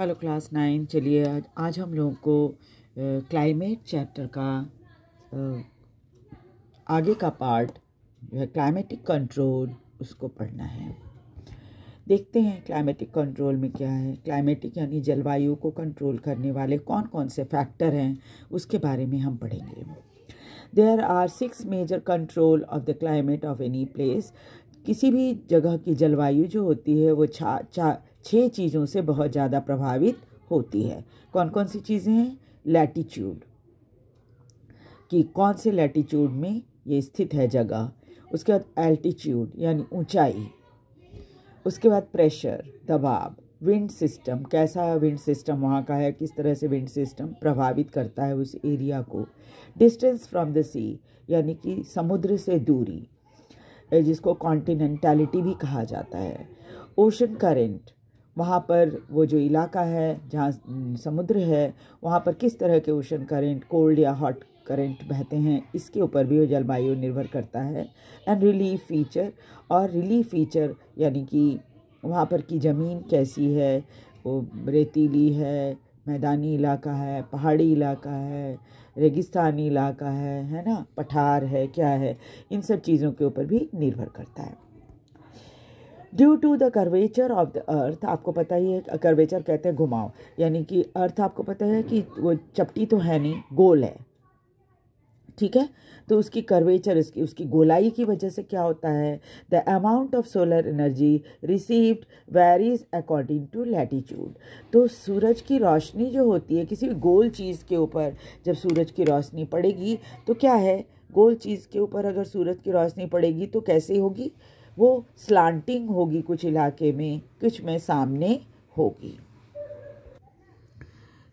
Hello class nine चलिए आज आज हम लोगों को क्लाइमेट चैप्टर का uh, आगे का पार्ट जो है क्लाइमेटिक कंट्रोल उसको पढ़ना है देखते हैं क्लाइमेटिक कंट्रोल में क्या है क्लाइमेटिक यानी जलवायु को कंट्रोल करने वाले कौन कौन से फैक्टर हैं उसके बारे में हम पढ़ेंगे there are six major control of the climate of any place किसी भी जगह की जलवायु जो होती है वो छा चा छः चीज़ों से बहुत ज़्यादा प्रभावित होती है कौन कौन सी चीज़ें हैं लैटिट्यूड कि कौन से लैटिट्यूड में ये स्थित है जगह उसके बाद एल्टीट्यूड यानी ऊंचाई उसके बाद प्रेशर दबाव विंड सिस्टम कैसा विंड सिस्टम वहाँ का है किस तरह से विंड सिस्टम प्रभावित करता है उस एरिया को डिस्टेंस फ्रॉम द सी यानी कि समुद्र से दूरी जिसको कॉन्टिनेंटलिटी भी कहा जाता है ओशन करेंट वहाँ पर वो जो इलाका है जहाँ समुद्र है वहाँ पर किस तरह के ओशन करेंट कोल्ड या हॉट करंट बहते हैं इसके ऊपर भी वो जलवायु निर्भर करता है एंड रिलीफ फीचर और रिलीफ फीचर यानी कि वहाँ पर की ज़मीन कैसी है वो रेतीली है मैदानी इलाका है पहाड़ी इलाका है रेगिस्तानी इलाका है है ना पठार है क्या है इन सब चीज़ों के ऊपर भी निर्भर करता है due to the curvature of the earth आपको पता ही है कर्वेचर कहते हैं घुमाव यानी कि अर्थ आपको पता है कि वो चपटी तो है नहीं गोल है ठीक है तो उसकी कर्वेचर इसकी उसकी गोलाई की वजह से क्या होता है the amount of solar energy received varies according to latitude तो सूरज की रोशनी जो होती है किसी भी गोल चीज़ के ऊपर जब सूरज की रोशनी पड़ेगी तो क्या है गोल चीज़ के ऊपर अगर सूरज की रोशनी पड़ेगी तो कैसे होगी वो स्लांटिंग होगी कुछ इलाके में कुछ में सामने होगी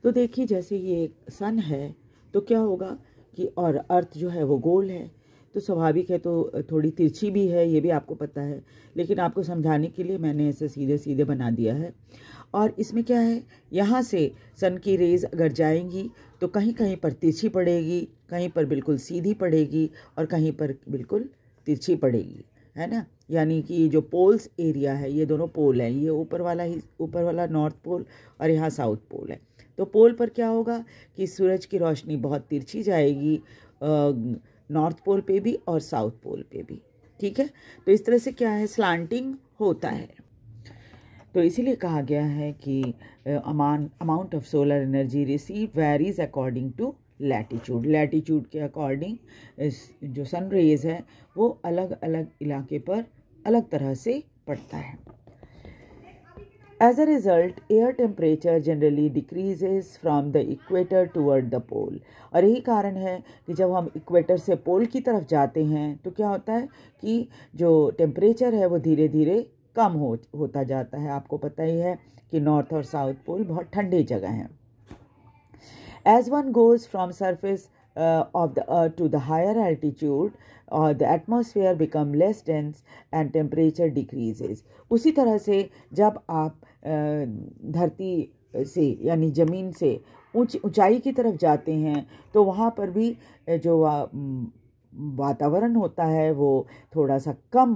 तो देखिए जैसे ये सन है तो क्या होगा कि और अर्थ जो है वो गोल है तो स्वाभाविक है तो थोड़ी तिरछी भी है ये भी आपको पता है लेकिन आपको समझाने के लिए मैंने ऐसे सीधे सीधे बना दिया है और इसमें क्या है यहाँ से सन की रेज़ अगर जाएंगी तो कहीं कहीं पर तिरछी पड़ेगी कहीं पर बिल्कुल सीधी पड़ेगी और कहीं पर बिल्कुल तिरछी पड़ेगी है ना यानी कि जो पोल्स एरिया है ये दोनों पोल हैं ये ऊपर वाला ही ऊपर वाला नॉर्थ पोल और यहाँ साउथ पोल है तो पोल पर क्या होगा कि सूरज की रोशनी बहुत तिरछी जाएगी नॉर्थ पोल पे भी और साउथ पोल पे भी ठीक है तो इस तरह से क्या है स्लांटिंग होता है तो इसीलिए कहा गया है कि अमान amount of solar energy receive varies according to latitude latitude के अकॉर्डिंग इस जो सन रेज़ है वो अलग अलग इलाके पर अलग तरह से पड़ता है as a result air temperature generally decreases from the equator toward the pole और यही कारण है कि जब हम इक्वेटर से पोल की तरफ जाते हैं तो क्या होता है कि जो टेम्परेचर है वो धीरे धीरे कम हो होता जाता है आपको पता ही है कि नॉर्थ और साउथ पोल बहुत ठंडी जगह हैं As one goes from surface uh, of the earth to the higher altitude uh, the atmosphere become less dense and temperature decreases usi tarah se jab aap dharti धरती से यानी ज़मीन से ऊंच ऊंचाई की तरफ जाते हैं तो वहाँ पर भी जो वातावरण होता है वो थोड़ा सा कम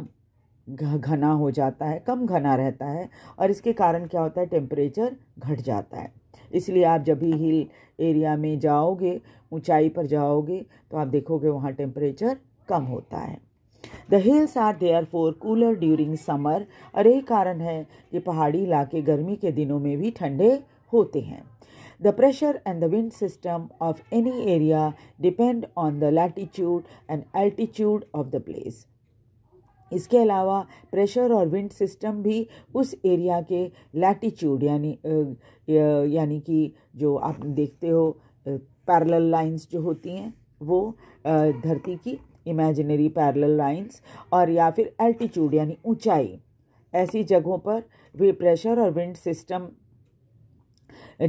घना हो जाता है कम घना रहता है और इसके कारण क्या होता है टेम्परेचर घट जाता है इसलिए आप जब भी हिल एरिया में जाओगे ऊंचाई पर जाओगे तो आप देखोगे वहाँ टेम्परेचर कम होता है the hills are therefore cooler during summer और यही कारण है कि पहाड़ी इलाके गर्मी के दिनों में भी ठंडे होते हैं the pressure and the wind system of any area depend on the latitude and altitude of the place इसके अलावा प्रेशर और विंड सिस्टम भी उस एरिया के लैटिट्यूड यानी यानी कि जो आप देखते हो पैरेलल लाइंस जो होती हैं वो धरती की इमेजिनरी पैरेलल लाइंस और या फिर एल्टीट्यूड यानी ऊंचाई ऐसी जगहों पर वे प्रेशर और विंड सिस्टम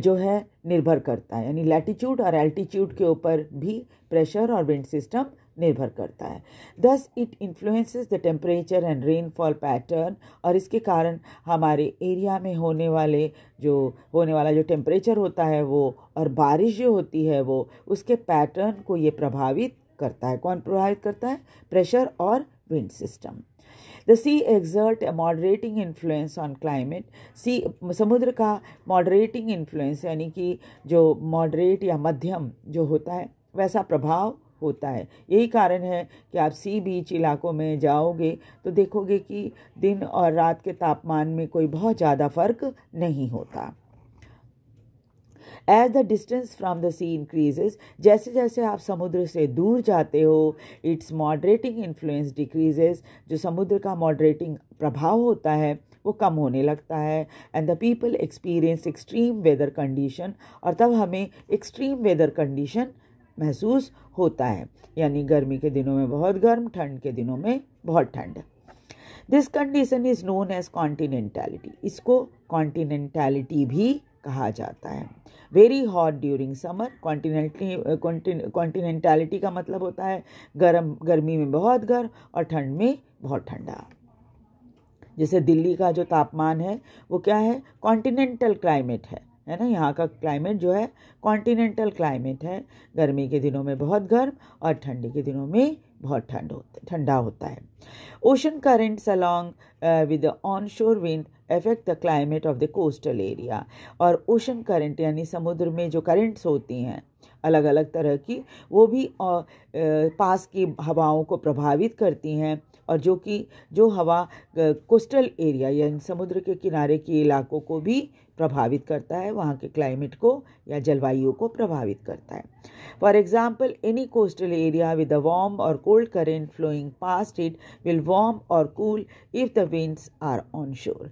जो है निर्भर करता है यानी लैटिट्यूड और एल्टीट्यूड के ऊपर भी प्रेशर और विंड सिस्टम निर्भर करता है thus it influences the temperature and rainfall pattern और इसके कारण हमारे एरिया में होने वाले जो होने वाला जो टेम्परेचर होता है वो और बारिश जो होती है वो उसके पैटर्न को ये प्रभावित करता है कौन प्रभावित करता है प्रेशर और wind system the sea exert a moderating influence on climate sea समुद्र का मॉडरेटिंग इन्फ्लुएंस यानी कि जो मॉडरेट या मध्यम जो होता है वैसा प्रभाव होता है यही कारण है कि आप सी बीच इलाकों में जाओगे तो देखोगे कि दिन और रात के तापमान में कोई बहुत ज़्यादा फर्क नहीं होता as the distance from the sea increases जैसे जैसे आप समुद्र से दूर जाते हो इट्स मॉडरेटिंग इन्फ्लुएंस डिक्रीजेज जो समुद्र का मॉडरेटिंग प्रभाव होता है वो कम होने लगता है and the people experience extreme weather condition और तब हमें एक्सट्रीम वेदर कंडीशन महसूस होता है यानी गर्मी के दिनों में बहुत गर्म ठंड के दिनों में बहुत ठंड this condition is known as continentality इसको कॉन्टीनेंटैलिटी भी कहा जाता है very hot during summer continentally continentality का मतलब होता है गर्म गर्मी में बहुत गर्म और ठंड में बहुत ठंडा जैसे दिल्ली का जो तापमान है वो क्या है कॉन्टिनेंटल क्लाइमेट है है ना यहाँ का क्लाइमेट जो है कॉन्टिनेंटल क्लाइमेट है गर्मी के दिनों में बहुत गर्म और ठंडी के दिनों में बहुत ठंड होता ठंडा होता है ocean currents along with on shore wind effect the climate of the coastal area और ओशन करेंट यानी समुद्र में जो करेंट्स होती हैं अलग अलग तरह की वो भी आ, uh, uh, पास की हवाओं को प्रभावित करती हैं और जो कि जो हवा कोस्टल uh, एरिया यानी समुद्र के किनारे के इलाकों को भी प्रभावित करता है वहाँ के क्लाइमेट को या जलवायु को प्रभावित करता है for example any coastal area with a warm और cold current flowing past it will warm और cool if the winds are on shore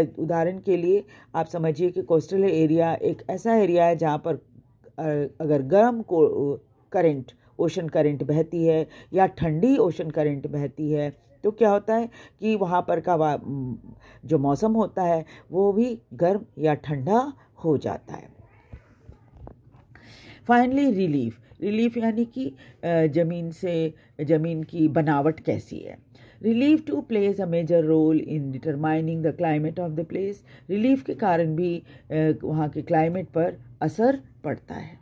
उदाहरण के लिए आप समझिए कि कोस्टल एरिया एक ऐसा एरिया है जहाँ पर अगर गर्म को करेंट ओशन करेंट बहती है या ठंडी ओशन करेंट बहती है तो क्या होता है कि वहाँ पर का जो मौसम होता है वो भी गर्म या ठंडा हो जाता है फाइनली रिलीफ रिलीफ यानी कि ज़मीन से ज़मीन की बनावट कैसी है relief too plays a major role in determining the climate of the place relief के कारण भी वहाँ के क्लाइमेट पर असर पड़ता है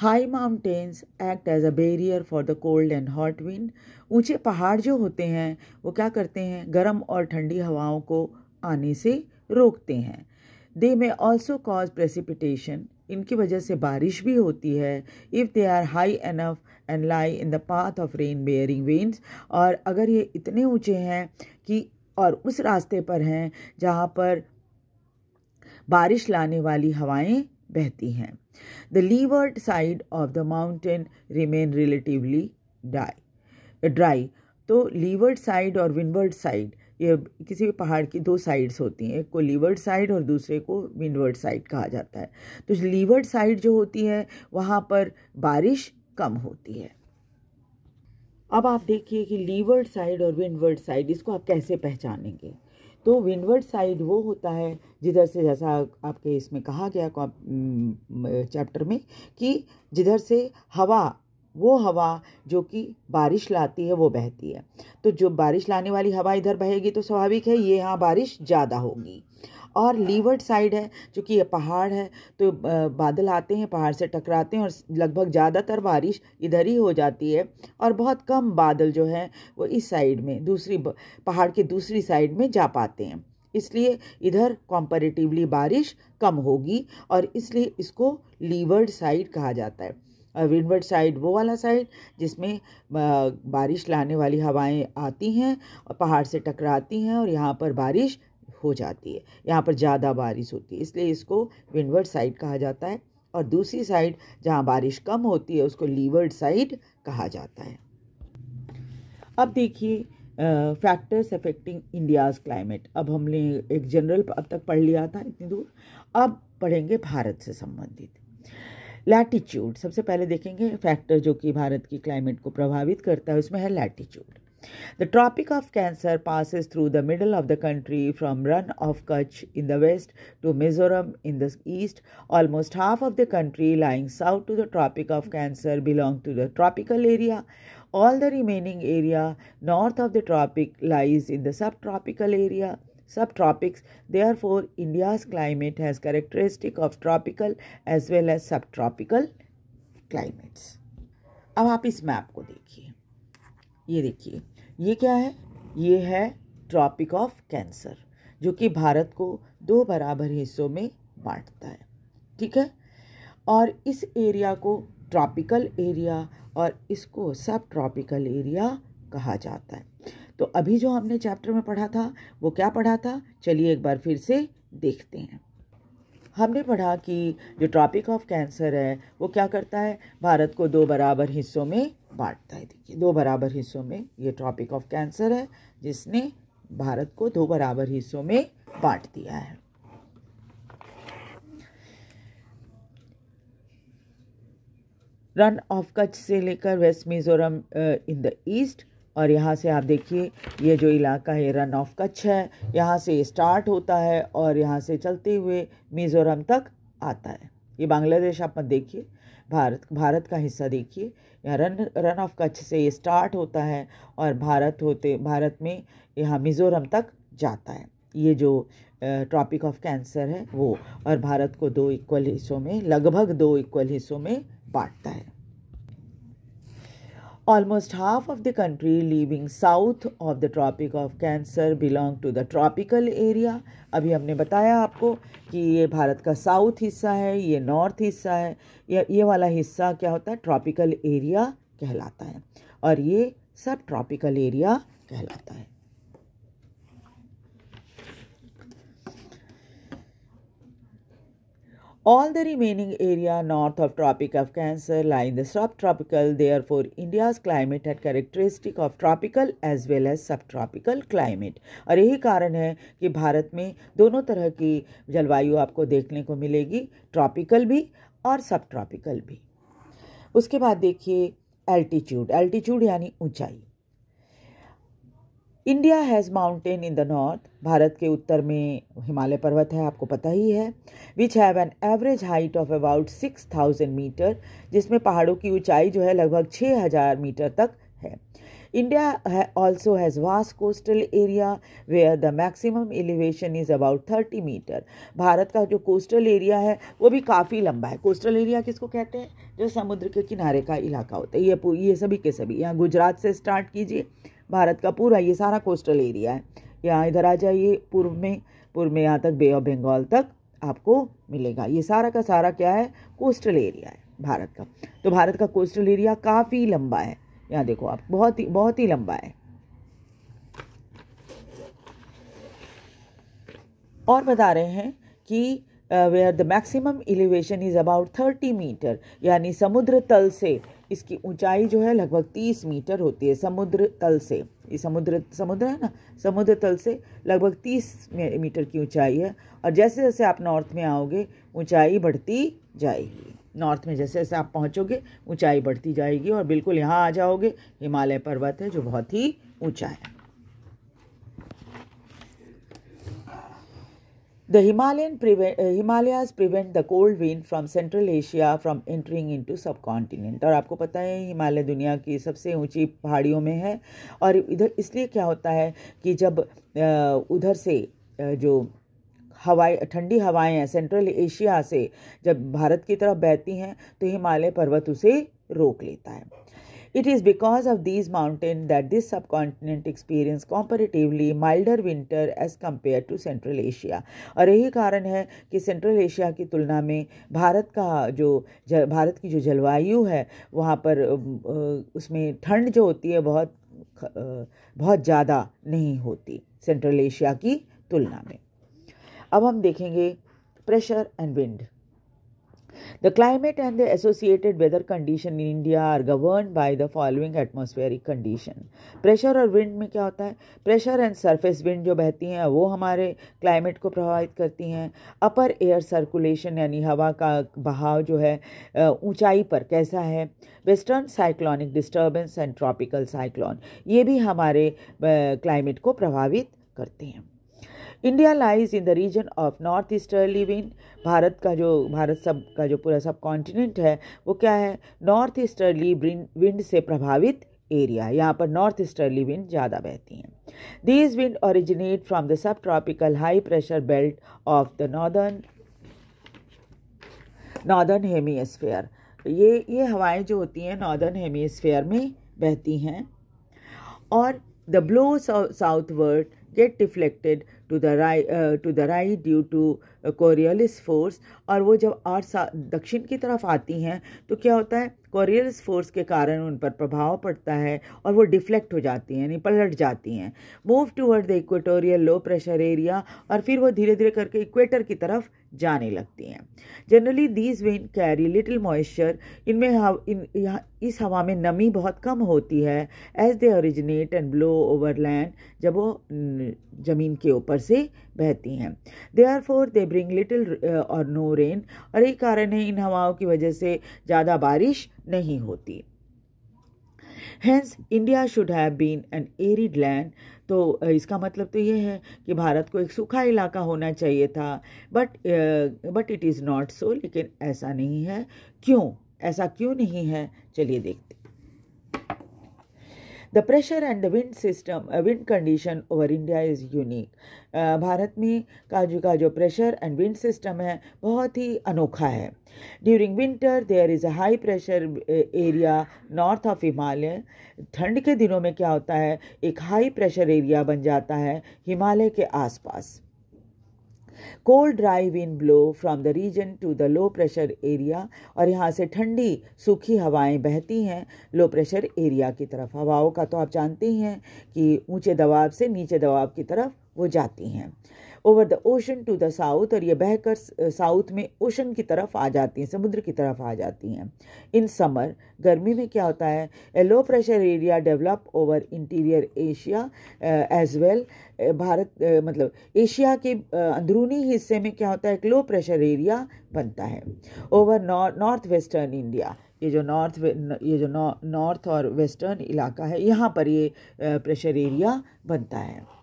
high mountains act as a barrier for the cold and hot wind ऊंचे पहाड़ जो होते हैं वो क्या करते हैं गर्म और ठंडी हवाओं को आने से रोकते हैं they may also cause precipitation इनकी वजह से बारिश भी होती है if they are high enough and lie in the path of rain bearing winds और अगर ये इतने ऊँचे हैं कि और उस रास्ते पर हैं जहाँ पर बारिश लाने वाली हवाएं बहती हैं the leeward side of the mountain remain relatively dry dry तो लीवर्ड साइड और विंडवर्ड साइड ये किसी भी पहाड़ की दो साइड्स होती हैं एक को लीवर्ड साइड और दूसरे को विंडवर्ड साइड कहा जाता है तो लीवर्ड साइड जो होती है वहाँ पर बारिश कम होती है अब आप देखिए कि लीवर्ड साइड और विंडवर्ड साइड इसको आप कैसे पहचानेंगे तो विंडवर्ड साइड वो होता है जिधर से जैसा आपके इसमें कहा गया चैप्टर में कि जिधर से हवा वो हवा जो कि बारिश लाती है वो बहती है तो जो बारिश लाने वाली हवा इधर बहेगी तो स्वाभाविक है ये यहाँ बारिश ज़्यादा होगी और लीवर्ड साइड है चूँकि ये पहाड़ है तो बादल आते हैं पहाड़ से टकराते हैं और लगभग ज़्यादातर बारिश इधर ही हो जाती है और बहुत कम बादल जो हैं वो इस साइड में दूसरी पहाड़ के दूसरी साइड में जा पाते हैं इसलिए इधर कॉम्परेटिवली बारिश कम होगी और इसलिए इसको लीवर्ड साइड कहा जाता है विंडवर्ड साइड वो वाला साइड जिसमें बारिश लाने वाली हवाएं आती हैं और पहाड़ से टकराती हैं और यहाँ पर बारिश हो जाती है यहाँ पर ज़्यादा बारिश होती है इसलिए इसको विंडवर्ड साइड कहा जाता है और दूसरी साइड जहाँ बारिश कम होती है उसको लीवर्ड साइड कहा जाता है अब देखिए फैक्टर्स अफेक्टिंग इंडियाज़ क्लाइमेट अब हमने एक जनरल अब तक पढ़ लिया था इतनी दूर अब पढ़ेंगे भारत से संबंधित लैटिट्यूड सबसे पहले देखेंगे फैक्टर जो कि भारत की क्लाइमेट को प्रभावित करता है उसमें है latitude The Tropic of Cancer passes through the middle of the country from Run of Kutch in the west to Mizoram in the east. Almost half of the country lying south to the Tropic of Cancer belong to the tropical area. All the remaining area north of the tropic lies in the subtropical area subtropics. Therefore, India's climate has characteristic of tropical as well as subtropical climates. अब आप इस map. को देखिए ये क्या है ये है ट्रॉपिक ऑफ कैंसर जो कि भारत को दो बराबर हिस्सों में बांटता है ठीक है और इस एरिया को ट्रॉपिकल एरिया और इसको सब ट्रॉपिकल एरिया कहा जाता है तो अभी जो हमने चैप्टर में पढ़ा था वो क्या पढ़ा था चलिए एक बार फिर से देखते हैं हमने पढ़ा कि जो ट्रॉपिक ऑफ कैंसर है वो क्या करता है भारत को दो बराबर हिस्सों में बांटता है देखिए दो बराबर हिस्सों में ये टॉपिक ऑफ कैंसर है जिसने भारत को दो बराबर हिस्सों में बांट दिया है रन ऑफ कच से लेकर west Mizoram in the east और यहाँ से आप देखिए ये जो इलाका है रन ऑफ कच्छ है यहाँ से स्टार्ट होता है और यहाँ से चलते हुए मिज़ोरम तक आता है ये बांग्लादेश आप मत देखिए भारत भारत का हिस्सा देखिए यहाँ रन रन ऑफ कच्छ से ये स्टार्ट होता है और भारत होते भारत में यहाँ मिज़ोरम तक जाता है ये जो ट्रॉपिक ऑफ कैंसर है वो और भारत को दो इक्वल हिस्सों में लगभग दो इक्वल हिस्सों में बांटता है Almost half of the country living south of the Tropic of Cancer belong to the tropical area. अभी हमने बताया आपको कि ये भारत का साउथ हिस्सा है ये नॉर्थ हिस्सा है ये ये वाला हिस्सा क्या होता है ट्रॉपिकल एरिया कहलाता है और ये सब ट्रॉपिकल एरिया कहलाता है All the remaining area north of Tropic of Cancer lie in the subtropical. Therefore, India's climate had characteristic of tropical as well as subtropical climate. और यही कारण है कि भारत में दोनों तरह की जलवायु आपको देखने को मिलेगी ट्रॉपिकल भी और सब ट्रॉपिकल भी उसके बाद देखिए एल्टीट्यूड एल्टीट्यूड यानी ऊंचाई India has mountain in the north भारत के उत्तर में हिमालय पर्वत है आपको पता ही है which have an average height of about six thousand metre जिसमें पहाड़ों की ऊंचाई जो है लगभग छः हज़ार मीटर तक है India also has vast coastal area where the maximum elevation is about thirty metre भारत का जो कोस्टल एरिया है वो भी काफ़ी लंबा है कोस्टल एरिया किसको कहते हैं जो समुद्र के किनारे का इलाका होता है ये ये सभी के सभी यहाँ गुजरात से स्टार्ट कीजिए भारत का पूरा ये सारा कोस्टल एरिया है यहाँ इधर आ जाइए पूर्व में पूर्व में यहाँ तक बे ऑफ बंगाल तक आपको मिलेगा ये सारा का सारा क्या है कोस्टल एरिया है भारत का तो भारत का कोस्टल एरिया काफ़ी लंबा है यहाँ देखो आप बहुत ही बहुत ही लंबा है और बता रहे हैं कि where the maximum elevation is about thirty metre यानी समुद्र तल से इसकी ऊंचाई जो है लगभग तीस मीटर होती है समुद्र तल से ये समुद्र समुद्र है ना समुद्र तल से लगभग तीस मीटर की ऊंचाई है और जैसे जैसे आप नॉर्थ में आओगे ऊंचाई बढ़ती जाएगी नॉर्थ में जैसे जैसे आप पहुंचोगे ऊंचाई बढ़ती जाएगी और बिल्कुल यहाँ आ जाओगे हिमालय पर्वत है जो बहुत ही ऊँचा है The Himalayan prevent, uh, Himalayas prevent the cold wind from Central Asia from entering into subcontinent और आपको पता है हिमालय दुनिया की सबसे ऊंची पहाड़ियों में है और इधर इसलिए क्या होता है कि जब उधर से जो हवाएं ठंडी हवाएं हैं सेंट्रल एशिया से जब भारत की तरफ बहती हैं तो हिमालय पर्वत उसे रोक लेता है It is because of these mountains that this subcontinent experience comparatively milder winter as compared to Central Asia. और यही कारण है कि Central Asia की तुलना में भारत का जो भारत की जो जलवायु है वहाँ पर उसमें ठंड जो होती है बहुत बहुत ज़्यादा नहीं होती Central Asia की तुलना में अब हम देखेंगे pressure and wind The climate and the associated weather condition in India are governed by the following atmospheric condition. Pressure और wind में क्या होता है Pressure and surface wind जो बहती हैं वो हमारे climate को प्रभावित करती हैं Upper air circulation यानी हवा का बहाव जो है ऊंचाई पर कैसा है Western cyclonic disturbance and tropical cyclone ये भी हमारे climate को प्रभावित करते हैं India lies in the region of north easterly wind भारत का जो भारत सब का जो पूरा सब कॉन्टिनेंट है वो क्या है नॉर्थ ईस्टर्ली विंड से प्रभावित एरिया यहाँ पर नॉर्थ ईस्टर्ली विंड ज़्यादा बहती हैं these wind originate from the sub tropical high pressure belt of the northern northern hemisphere ये ये हवाएं जो होती हैं नॉर्दर्न हेमीस्फेयर में बहती हैं और the blow southward get deflected to the right uh, to the right due to Coriolis force और वो जब आर दक्षिण की तरफ आती हैं तो क्या होता है कोरियल फोर्स के कारण उन पर प्रभाव पड़ता है और वो डिफ्लेक्ट हो जाती हैं यानी पलट जाती हैं move toward the equatorial low pressure area और फिर वो धीरे धीरे करके इक्वेटर की तरफ जाने लगती हैं generally these wind carry little moisture इनमें इन इस हवा में नमी बहुत कम होती है as they originate and blow over land जब वो ज़मीन के ऊपर से बहती हैं therefore they bring little और नो रेन और यही कारण है इन हवाओं की वजह से ज़्यादा बारिश नहीं होती hence India should have been an arid land तो इसका मतलब तो ये है कि भारत को एक सूखा इलाका होना चाहिए था but but it is not so लेकिन ऐसा नहीं है क्यों ऐसा क्यों नहीं है चलिए देखते the pressure and the wind system wind condition over India is unique भारत में काजू का जो प्रेशर एंड विंड सिस्टम है बहुत ही अनोखा है during winter there is a high pressure area north of Himalaya ठंड के दिनों में क्या होता है एक हाई प्रेशर एरिया बन जाता है हिमालय के आसपास cold dry wind blow from the region to the low pressure area और यहाँ से ठंडी सूखी हवाएं बहती हैं लो प्रेशर एरिया की तरफ हवाओं का तो आप जानते ही हैं कि ऊंचे दबाव से नीचे दबाव की तरफ वो जाती हैं over the ocean to the south और ये बहकर साउथ में ओशन की तरफ आ जाती हैं समुद्र की तरफ आ जाती हैं इन समर गर्मी में क्या होता है a low pressure area develop over interior Asia as well भारत मतलब एशिया के अंदरूनी हिस्से में क्या होता है एक लो प्रेशर एरिया बनता है ओवर नॉर्थ वेस्टर्न इंडिया ये जो नॉर्थ ये जो नॉर्थ और वेस्टर्न इलाका है यहाँ पर ये प्रेशर एरिया बनता है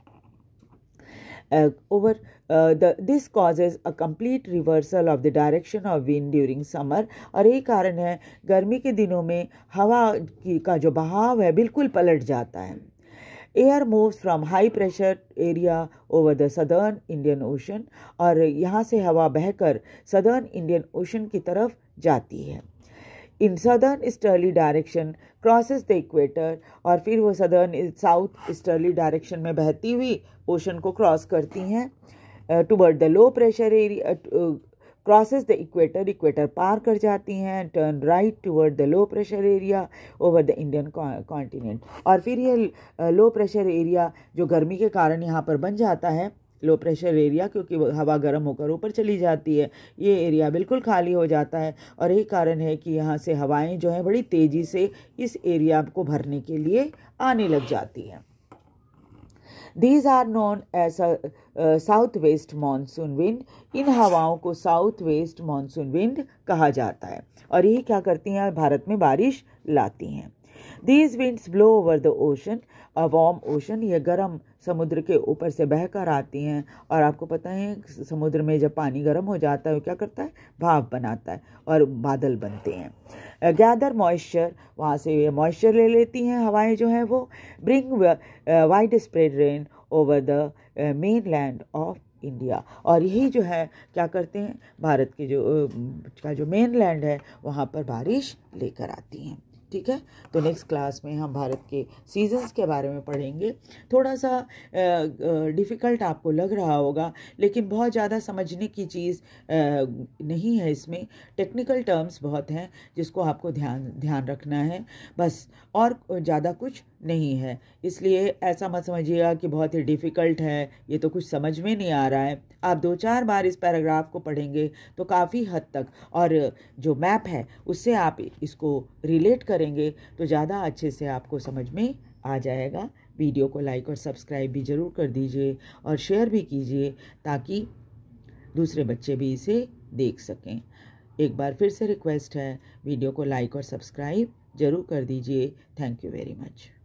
uh, over uh, the this causes a complete reversal of the direction of wind during summer और यही कारण है गर्मी के दिनों में हवा की का जो बहाव है बिल्कुल पलट जाता है air moves from high pressure area over the southern Indian ocean और यहाँ से हवा बहकर सदर्न इंडियन ओशन की तरफ जाती है in southern easterly direction crosses the equator और फिर वो सदर्न साउथ ईस्टर्ली डायरेक्शन में बहती हुई ओशन को क्रॉस करती हैं toward the low pressure area crosses the equator equator पार कर जाती हैं turn right toward the low pressure area over the Indian continent और फिर ये लो प्रेशर एरिया जो गर्मी के कारण यहाँ पर बन जाता है लो प्रेशर एरिया क्योंकि हवा गर्म होकर ऊपर चली जाती है ये एरिया बिल्कुल खाली हो जाता है और यही कारण है कि यहाँ से हवाएं जो हैं बड़ी तेज़ी से इस एरिया को भरने के लिए आने लग जाती हैं these are known as south west monsoon wind इन हवाओं को साउथ वेस्ट मानसून विंड कहा जाता है और यही क्या करती हैं भारत में बारिश लाती हैं these winds blow over the ocean a warm ocean ये गर्म समुद्र के ऊपर से बह कर आती हैं और आपको पता है समुद्र में जब पानी गर्म हो जाता है वो क्या करता है भाप बनाता है और बादल बनते हैं गैदर मॉइस्चर वहाँ से ये मॉइस्चर ले लेती हैं हवाएं जो हैं वो bring widespread rain over the mainland of India और यही जो है क्या करते हैं भारत के जो का जो मेन लैंड है वहाँ पर बारिश लेकर आती हैं ठीक है तो नेक्स्ट क्लास में हम भारत के सीजन्स के बारे में पढ़ेंगे थोड़ा सा डिफ़िकल्ट आपको लग रहा होगा लेकिन बहुत ज़्यादा समझने की चीज़ नहीं है इसमें टेक्निकल टर्म्स बहुत हैं जिसको आपको ध्यान ध्यान रखना है बस और ज़्यादा कुछ नहीं है इसलिए ऐसा मत समझिएगा कि बहुत ही डिफ़िकल्ट है ये तो कुछ समझ में नहीं आ रहा है आप दो चार बार इस पैराग्राफ को पढ़ेंगे तो काफ़ी हद तक और जो मैप है उससे आप इसको रिलेट करेंगे तो ज़्यादा अच्छे से आपको समझ में आ जाएगा वीडियो को लाइक और सब्सक्राइब भी ज़रूर कर दीजिए और शेयर भी कीजिए ताकि दूसरे बच्चे भी इसे देख सकें एक बार फिर से रिक्वेस्ट है वीडियो को लाइक और सब्सक्राइब ज़रूर कर दीजिए थैंक यू वेरी मच